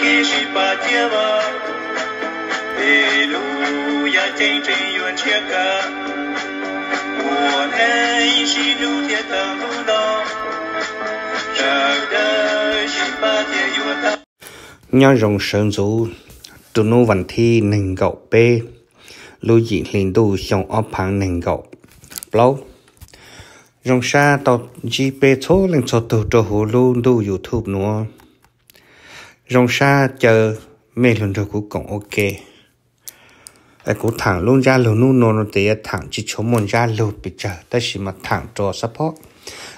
给谁把结吧？一路呀，真真远切个，我能是路铁的路呢，这的是把结远的。nhớ rồng sơn rú tụ nô văn thi nền gậu bê lưu dị liền đu xong ốp hàng nền gậu lâu rồng sa tàu gp số lên số tàu cho hồ lưu youtube nữa รงชาเจอไม่ลงทุกกงโอเคไอ้กูถังลุงจ้าลงนู่นโนู่นแต่ถังจีชมมนจ้าลงไปเจอแต่สิมาถังจอสะพอ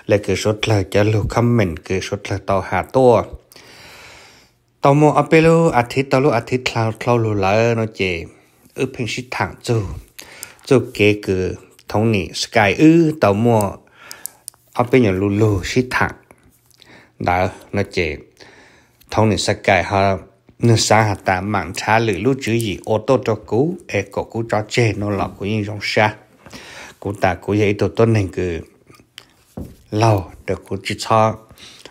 และเกิดสดเลยจะลงคำเมนเกิดสดเลยต่อหาตัว ต่อโมอัาไปลูอาทิตย์ต่อลูอาทิตย์คลาวคลาลูเลยนะเจอเพิ่งชิดถังจูจูเกเกือท้องนี่สกายอื้อต่อโมเอาไปอย่างลูลูชิดถังได้นะเจ thông nên sẽ cài họ nên xa hạt ta mạng trả lử lúc chữ gì ô tô cho cú e cổ cú cho chê nó là của những dòng xa cú ta cú dạy tổ tôn nên cứ được cú chỉ cho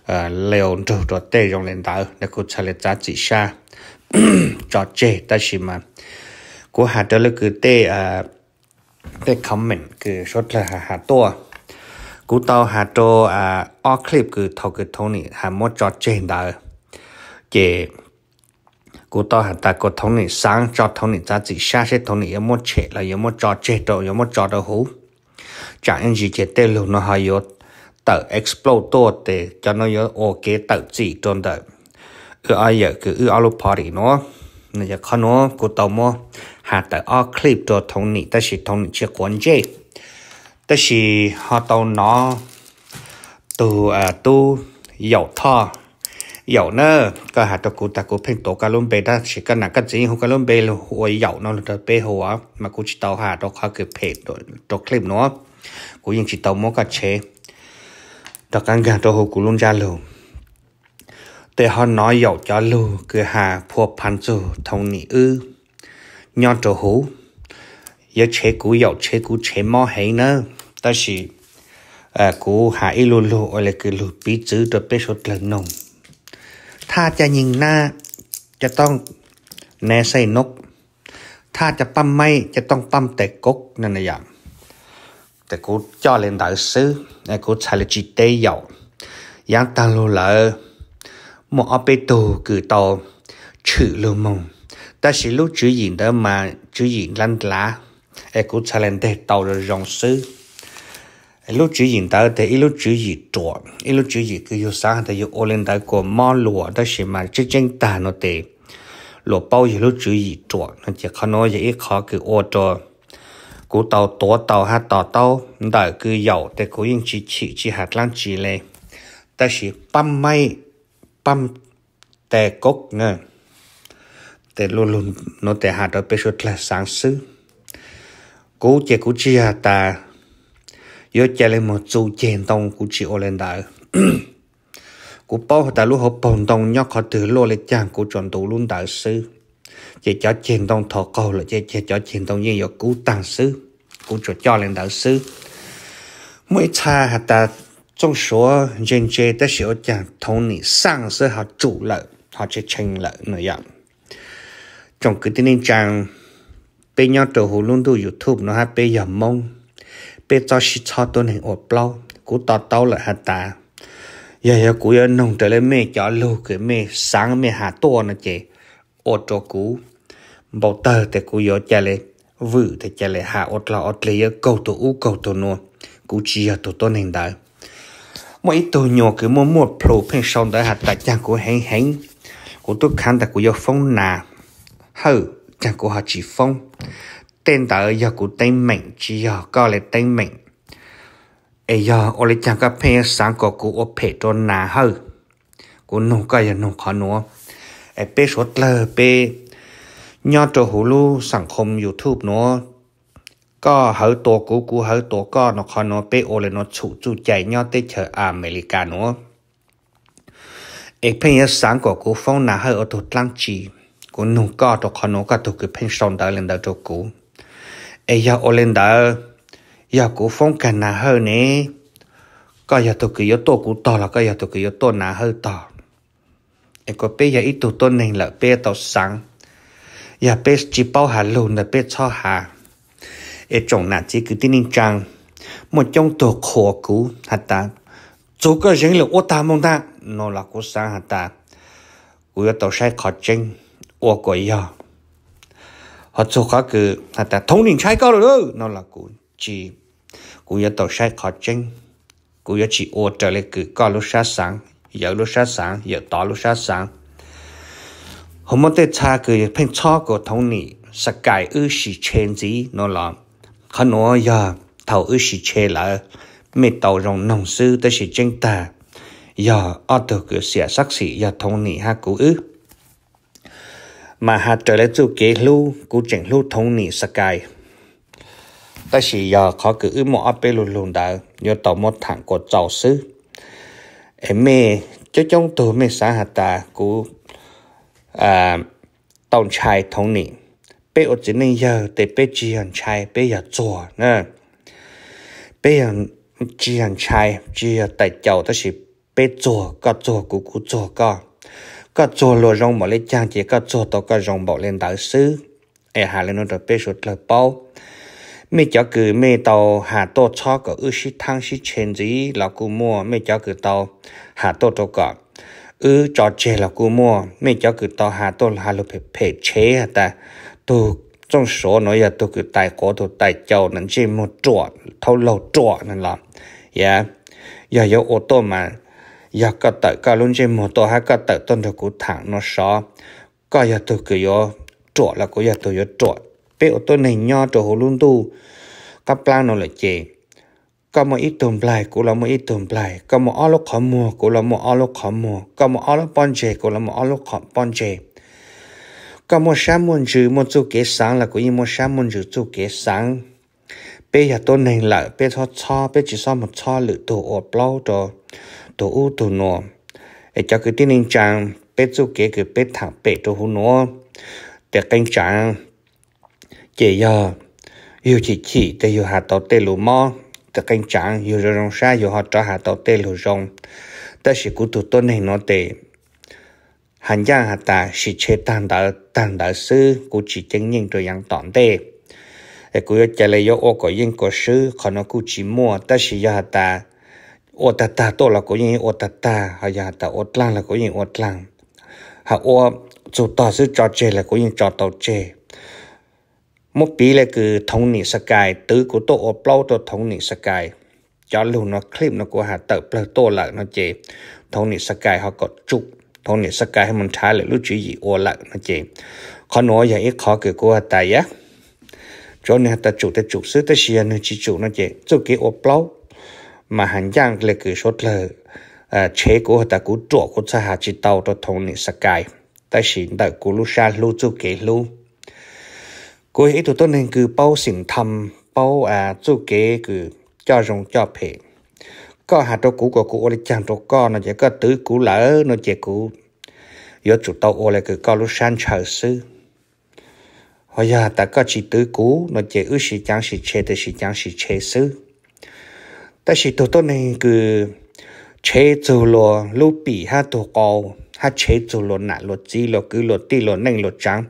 ờ, lều đồ đồ tê dòng lên đảo để cú trả lệ giá trị xa cho chê mà cú hạt đó là cứ tê ờ, tê comment cứ sốt là hạt tua cú tao hạt đồ à ờ, clip cứ thâu cứ thâu nị hạt mốt cho chê chế cô ta hẳn ta có thông này sáng cho thông này ta chỉ xa sẽ thông này một chế là yếu một cho chế độ yếu một cho đồ hú chẳng anh gì chế tên luôn nó hay yếu tờ explode to để cho nó yếu ok tờ chỉ trôn tờ ừ ai giờ cứ ừ alo party nó nè giờ con nó cô ta mua hạt tờ o clip cho thông này ta chỉ thông này chưa quan chế ta chỉ họ tàu nó từ à tu dầu thọ dầu nữa cái hạt tàu cụ ta cũng phải tổ cá lôm bê ta chỉ cần nãy cái gì không cá lôm bê là hồi dầu nó là bê hồ mà cụ chỉ tàu hạt tàu khá cái phèn đồ clip nữa, cụ yên chỉ tàu mua cái chế tàu căng gà tàu hồ cụ luôn ra luôn thế họ nói dầu cho luôn cái hà phù phan cho thông nhị ư nhon đồ hồ giờ chế cụ dầu chế cụ chế mò hay nữa, ta chỉ à cụ hà ít luôn luôn ở cái lụt bí chữ tàu bê sốt lần nồng ถ้าจะยิงหน้าจะต้องแนใส่นกถ้าจะปั้มไม่จะต้องปั้มแต่กกนั่นนะอย่างแต่กูจ่อเล่นดาวซื้อไอ้กูใช้เลยจีเตยเหยายังตาลูเลยหมอเอาไปตูคือตอชื่อลูมงแต่สิลูกจื้อหญิงเดิมมาจื้อหญิงลันลาไอ้กูใช้เล่นเตยตอเลยรองซื้อ lúc chữ gì ta thì lúc chữ gì trộn lúc chữ gì cứ yêu sáng thì yêu ô lên ta có mò lụa ta chỉ mà chứ chân ta nó tệ lụa bao giờ lúc chữ gì trộn nó chỉ khó nói vậy khó cứ ô cho cú tàu tố tàu ha tàu tàu đợi cứ dầu thì cú yên chỉ chỉ chỉ hạt lan chỉ lệ ta chỉ băm may băm tè cốc nữa tè luôn luôn nó tè hạt đó bây giờ là sáng sứ cú chỉ cú chỉ hạt ta yo chú mo zu chen tong ku lên olen da ku po ta lu ho bồng tong nyo kho tu lô le chang ku chon tu lun da sư che cho chen tong thọ cầu là che che cho chen tong yin yo ku tang sư ku cho cho lên da sư mỗi cha hạt ta trong số dân chế ta sẽ chẳng thông ni sang sẽ họ chủ lợi họ sẽ tranh lợi nữa vậy trong cái tin trang bây nhau trở hồ luôn tu youtube nó hay bây giờ mong bé cho xí cho tôi này ổ bao cú tao tao là hạt ta giờ giờ cú giờ nông trở lên mẹ cho lâu cái mẹ sáng mẹ hạt to nè chị ổ cho cú bảo tờ thì cú giờ chả lệ vự thì chả lệ hạ ổ là ổ lệ câu tổ u câu tổ nô cú chỉ giờ tổ tôi này đại mỗi tổ nhỏ cái mua mua pro phen sau đó hạt ta chàng cú hén hén cú tôi khăn ta cú giờ phong nà hừ chẳng cú hạt chỉ phong tên tờ giờ của tay mình chỉ giờ có lẽ tay mình ấy giờ ô lẽ chẳng có phê sáng có của ô phê cho nà hơ của nó có giờ nó khó nó ấy bê số lơ bê nhớ cho hồ lô sản phẩm youtube nó có hở tổ cũ cũ hở tổ có nó khó nó bê ô lẽ nó chủ chủ chạy nhớ tới chợ America nó ấy phê sáng có của phong nà hơ ô tô lăng chỉ của nó có cho khó nó có tổ cái phê sông đỡ lên đỡ cho cũ ai ya olen da ya ku phong kan na hơ nè có ya to ki yo to ku to là có ya to ki yo to na hơ to ai có pe ya ít tu to nên là pe tao sang, ya pe chỉ bao hà lùn là pe cho hà ai trồng na chỉ cứ tin ninh trang một trong tổ khổ cũ hạt ta chú cơ dân là ô ta mong ta nó là cô sáng hạt ta của tàu sai khó chênh ô của yêu ฮัทโซก็คือฮัตต์ทงนิ่งใช้ก็รู้นั่นแหละกูจีกูยังต้องใช้ข้อจริงกูยังจีโอเจอเลยคือก็รู้ชัดสังอยากรู้ชัดสังอยากต่อรู้ชัดสังผมไม่ได้ชาคือเพิ่งช้ากูทงนิ่งสกายอือสิเชนจีนั่นแหละขนาดยาท่าอือสิเชนละไม่ต้องรองน้องซื้อแต่สิจริงแต่ยาอัดตัวเกือเสียสักสิยาทงนิ่งฮักกูอือ mà hạt trở lại chú kế lưu cú chẳng lưu thông nỉ sky ta chỉ giờ khó cứ ư mọ áp bê lùn lùn đã nhớ tàu một thẳng của cháu sư em mê cho trong tù mê xã hạt ta cú à tàu chai thông nỉ bê ở dưới này giờ để bê chỉ hàn chai bê giờ chua, nè bê hàn chỉ hàn chai chỉ tại cháu ta chỉ bê chùa có chùa cú cú chua có ก็โจโลจงบอกเลยจางเจก็โจตัวก็จงบอกเล่นตาซื้อไอหาเล่นนตัวเป็สุดเลยเป้าไม่เจ้าคือไม่เตาหาโตชอก็อือชิทังชิเชนจีเรากูมั่วไม่เจ้าคือเตาหาโตตัวก็อือจอดเจเรากูมั่วไม่เจ้าคือเตาหาโตหาลูกเพจเชแต่ตัวจงโสน้อยตัวคือไตโกตัวไตเจ้านั่นใช่มัวจวดเท่าเราจวดนั่นล่ะยะอย่าเอาโอโตมา giờ có tại cả luôn trên một tổ hay cả tại tuần được cũng thẳng nó xó có giờ tôi cứ yo trộn là có giờ tôi yo trộn bé ô tô này nho trộn luôn tu các plan là gì có một ít tồn lại cũng là ít tồn lại có một ao lúc khó mua cũng là một lúc khó mua có một ao lúc bon chè cũng là lúc khó bon chè có sáng muốn chữ một chú sáng là cũng như sáng muốn chữ chú sáng bây giờ tôi này lại bây giờ cho bây chỉ so một cho lựa tổ ở bao rồi tổ u tổ nọ ở cho cái tin trang bé chú kế cái bé thằng bé cho hú nọ để canh trang chỉ giờ yêu chỉ chỉ để yêu hạt tổ tê lù mò để canh trang yêu rồi rong sa yêu họ cho hạt tổ tê lù rong ta chỉ cú tổ tôn này nó tệ hàng giang hạt ta chỉ chế tàn đạo tàn đạo sư cú chỉ chân nhận rồi yang tọn tệ ở cú yêu chạy lại yêu ô có yên có sư còn nó cú chỉ mua ta chỉ yêu hạt ta ô ta là có gì ô ta ta ta ô là có gì ô lang chủ tàu sẽ cho chê là có gì cho tàu chê một là cứ thông nị sky tứ của tôi ô plau tôi thông nị sky cho luôn nó clip nó của hà tờ plau tôi là nó chê thông nị sky họ có chụp thông nị sky mình trái lại lúc chỉ gì ô lại nó chê khó nói vậy khó cứ của tài á chỗ này ta chủ ta chủ sứ ta xia nó chỉ chủ nó chê chỗ kia ô plau mà hàng giang là cứ sốt là chế của ta cũng trọ của ta hạ chỉ tàu cho thông này sạc cài ta xin ta cũng lúc xa lúc chú kế lúc cô ấy tụi tôi nên cứ bao xin thăm bao à chú kế cứ cho rong cho phê có hạt cho cũ của cụ ở lại chẳng cho con nó chỉ có tứ cũ lỡ nó chỉ cũ yếu chủ tàu ô lại cứ có lúc san chờ sư hồi giờ ta có chỉ tứ cũ nó chỉ ước sĩ chẳng sĩ chế thì sĩ chẳng sĩ chế sư ta chỉ tổ tôn này cứ chế chủ lo lúc bị ha tổ cầu ha chế chủ lo nã lo gì lo cứ lo ti lo nâng lo trắng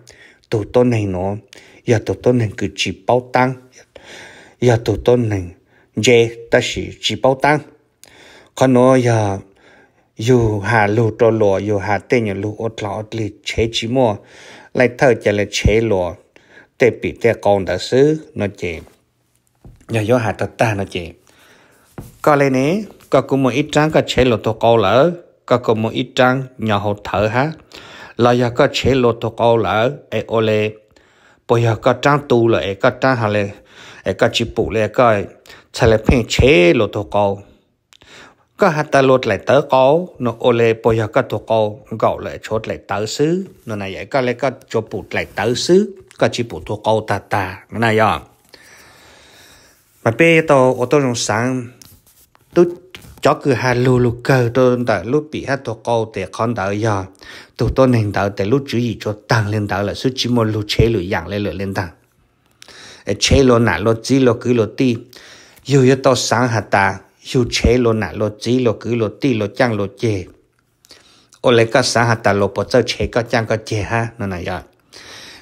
tổ tôn này nó giờ tổ tôn này cứ chỉ bao tăng giờ tổ tôn này dễ ta chỉ chỉ bao tăng còn nó giờ dù hà lù trò lò dù hà tê nhà lù ốt lò chế chỉ mò lại thơ chả là chế lò tê bị tê con đã xứ nó chế giờ gió hà tật ta nó chế có lẽ nè có cũng một ít trắng có chế lộ tổ câu lỡ có cũng một ít trắng nhỏ hột thở ha là giờ có chế lộ tổ câu lỡ ấy ô lê bây giờ có trắng tu lỡ ấy có trắng hà lê ấy có chỉ bù lê có chả lẽ phèn chế lộ tổ câu có hạt ta lột lại tớ câu nó ô lê bây giờ có tổ câu gạo lại chốt lại tớ xứ nó này vậy có lẽ có cho bù lại tớ xứ có chỉ bù tổ câu ta ta nó này vậy mà bây giờ tôi ô tô rong sáng tôi cho cứ hà lù lù cơ tôi đã lúc bị hát tôi câu để con đỡ giờ tôi tôi nên đỡ để lúc chú ý cho tăng lên đỡ là suốt chỉ một lúc chế lù dạng lên lửa lên tăng chế lô nã lô chỉ lô cứ lô ti yêu yêu tao sáng hạt ta yêu chế lô nã lô chỉ lô cứ lô ti lô chăng lô chê ô lấy các sáng hạt ta lô bỏ cho chế có chăng có chê ha nó này rồi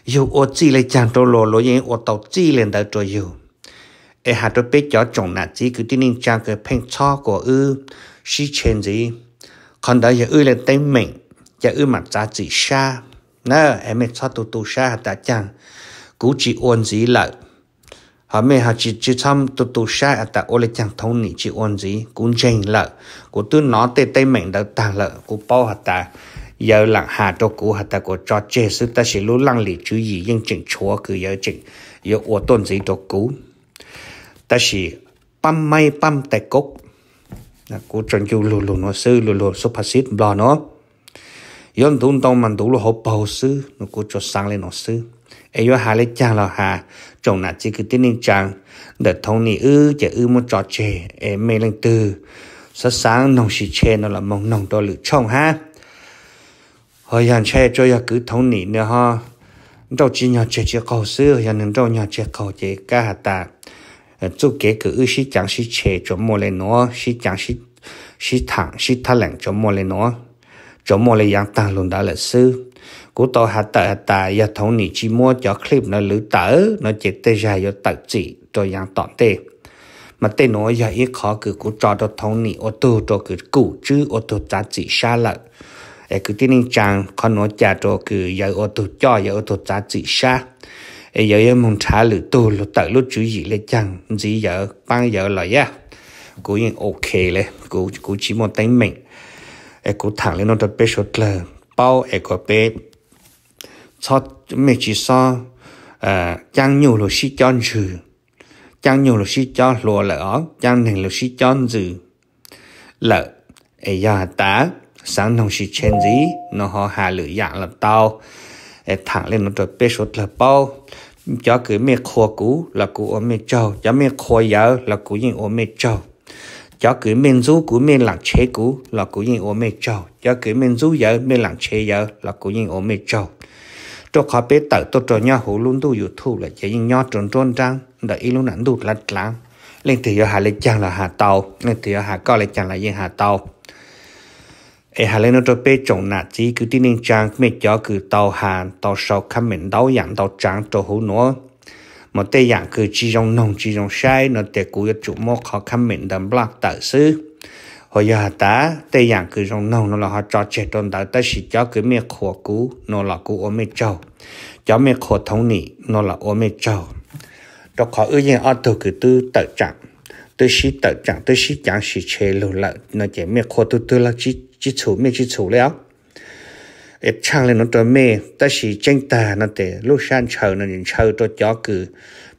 yêu ô chỉ lấy chăng trâu lô lô yên ô tao chỉ lên đỡ cho yêu ai hạt đôi biết cho chồng nạt gì cứ tin trang cái phèn cho của ư sĩ chen gì còn đó giờ ư là tên mình giờ ư mặt giá chỉ xa nè em cho tu tu xa ta chẳng cú chỉ ôn gì lại họ mẹ họ chỉ chỉ chăm tu tu xa à ta ôn lại chẳng thông nị chỉ ôn gì cũng chen lại cú tu nó tê tên mình đã ta lại cú bao hạt ta giờ lặng hà cho cú hạt ta của cho chê sức ta sẽ lú lăng lì chứ gì nhưng chỉnh chúa cứ giờ chỉnh giờ ủa tôn gì cho cú ta chỉ băm may băm tại cốc là cú trần kêu lù lù nó sư lù lù số phát xít bò nó yon tụng tông mình tụng lù hộp bầu sư nó cú cho sang lên nó sư ai yo hà lấy cha là hà trồng nạt chỉ cứ tin nên chàng đợt thông nị ư chả ư một trò chè em mê lên từ sáng sáng nông sĩ chè nó là mong nông đo lự trong ha hồi hàn chè cho ya cứ thông nị nữa ha đâu chỉ nhà chè chè cầu sư hồi hàn đâu nhà chè cầu chè ca hà tạc 做结果有时讲是切琢磨嘞喏，是讲是是糖是他两琢磨嘞喏，琢磨嘞样大轮到了事。cú tôi hạt tờ hạt tà giờ thấu nỉ chỉ mua cho clip nó lữ tờ nó chỉ tê ra yo tờ tôi yang tọn tê mà tê nó giờ ít khó cứ cú cho tôi thấu nỉ ô tô tôi cứ cũ chứ ô tô giá trị xa lợ cứ tin rằng con nó tôi cho giờ ô tô giá trị ấy giờ em muốn trả lử tu lo tự lo chú gì lên chẳng gì giờ ban giờ là ya dạ. cô yên ok le cô cô chỉ muốn tay mình e cô thằng lên nó tập bê sốt là bao e có bê cho mấy chỉ so à chẳng nhiều lo xí chọn chữ chẳng nhiều lo xí chọn lo lỡ chẳng nhiều lo xí chọn chữ lỡ e giờ dạ, ta sáng đồng xí chen gì nó họ hà lử dạng là tao thẳng lên nó rồi bê sốt là bao cho cứ mẹ khô cũ là cũ ôm mẹ trâu cho mẹ khô giờ là cũ nhìn ôm mẹ trâu cho cứ mình du cũ mình lặng chế cũ là cũ nhìn ôm mẹ trâu cho cứ mình du giờ mình lặng chế giờ là cũ nhìn ôm mẹ trâu cho khó bé tớ tôi cho nhau hú luôn tu youtube là chỉ nhìn nhau tròn tròn trăng đợi ý luôn nản đủ lát lắm lên thì giờ hà lên chàng là hà tàu lên thì giờ hà co lên chàng là gì hà tàu ai hà lên nó bé trồng nạt chỉ cứ tin nên trang mẹ cho cứ tàu hàn tàu sau khăm mình đau dạng tàu trắng tàu hú nữa mà tê dạng cứ chỉ trong nông chỉ trong sai nó tê cú chủ mô họ khăm mình đầm bạc tại sư hồi giờ ta tê dạng cứ trong nông nó là họ cho chết tôn tại ta chỉ cho cứ mẹ khổ cú nó là cú ôm mẹ trâu cho mẹ khổ thống nị nó là ôm mẹ trâu đó khó ư nhiên ở từ cứ tư tự trạng tôi xí tự chẳng tôi xí chẳng xí chế lù lợ nó chỉ mẹ khô tôi tôi là chỉ chỉ chủ mẹ chỉ chủ léo ít chẳng lên nó tôi mẹ ta xí tranh tà nó để lúc sang chờ nó nhìn chờ tôi chó cử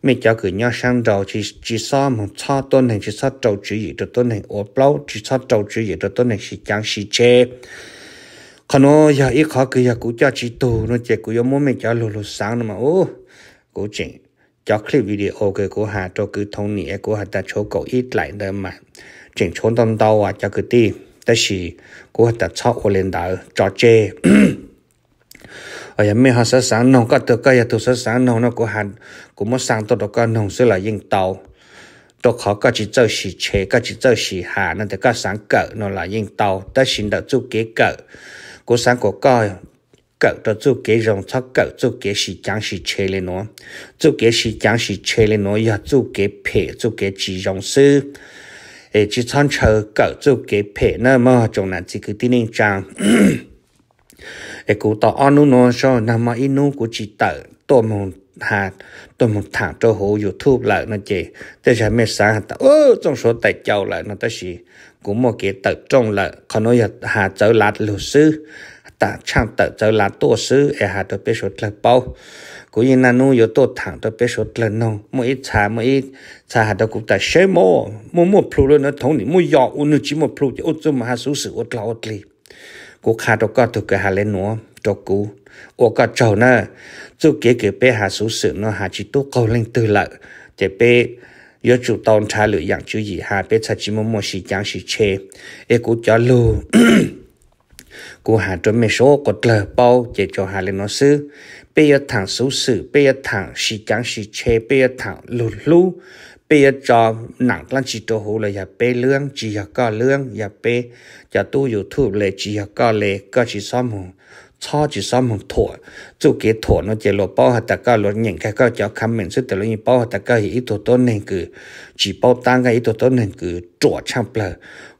mẹ chó cử nhau sang đầu chỉ chỉ sao mà so tôn này chỉ sao trâu chữ gì tôi tôn này ốp lâu chỉ sao trâu chữ gì tôi tôn này xí chẳng xí chế còn nó giờ ít khó cứ giờ cũng cho chỉ tù nó chỉ cũng có mỗi mẹ chó lù lù sáng mà ô cũng chỉnh cho clip video cái của hà cho cứ thông nghĩa của hà ta cho cậu ít lại đơn mà chỉnh chốn đông đâu à cho cứ ti đó là của hà ta cho ô lên đảo cho chê ở nhà mình họ sáng sàng nông có được nhà tôi sẵn sáng nông nó của hà cũng muốn sáng tôi được cái nông sẽ là yên tàu tôi khó có chỉ cho xì chế có chỉ cho xì hà nên thì có sáng cỡ nó là yên tàu đó xin đạo chú kế cỡ của sáng của coi cậu cho chú kế rồng cho cậu chú kế sĩ chẳng sĩ chê lên nó chú kế sĩ chẳng sĩ chê lên nó ya chú kế phê chú kế chỉ rồng sư ê chỉ chăn chờ cậu chú kế phê nó mà trong là chỉ cứ tin nên chẳng ê cụ tỏ anu nó cho nằm mà inu của chỉ tờ tôi muốn hà tôi muốn thẳng cho hồ youtube lại nó chị tôi sẽ mê sáng hà ta ô trong số tài châu lại nó ta sĩ cũng một cái tờ trong lại còn nói hà trở lại luật sư ta chẳng tờ cho là tổ sư e hà tôi biết sốt là bao cũng như là nuôi tổ thẳng tôi biết sốt là nông mỗi ít trà mỗi ít trà hà tôi cũng ta xe mô mua mua plu luôn nó thống thì mua dọ u nu chỉ mua plu thì út zoom hà số sự út là út li cũng khá tôi có thực cái hà lên nữa cho cú ô có trầu nè chú kế kế bé hà số sự nó hà chỉ tốt câu lên từ lợi để bé yo chủ tông trả lựa dạng chú gì hà bé chỉ mua mua xì chẳng xì chê e cũng cho lưu cô hà cho mẹ số có lờ bao để cho hà lên nó sư bây giờ thằng số sự bây giờ thằng xì chẳng xì chê bây giờ thằng lù lù bây giờ cho nặng lắm chỉ cho hồ là giờ bê lương chỉ giờ có lương giờ bê giờ tu youtube lệ chỉ giờ có lệ có chỉ xóm hồ cho chỉ xóm hồ thổ chú kế thổ nó chỉ lộ bao hạt tất cả lộ nhận cái có cho comment sức tự lộ nhìn bao hạt tất cả ý tổ tốt nên cứ chỉ bao tăng cái ý tổ tốt nên cứ trọ chăm bờ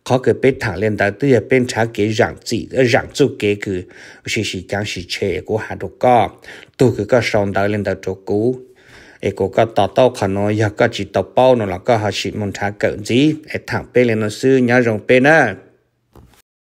khó cái bên thằng lên tới từ bên trái cái rằng chỉ rằng chỗ cái cứ sự sự chẳng sự chế của hà đồ có tôi cứ có sòng tới lên tới chỗ cũ ai cũng có tao tao khả nó giờ có chỉ tao bao nó là có họ chỉ muốn thằng cỡ gì ai thằng bên lên nó sư nhớ rồng bên á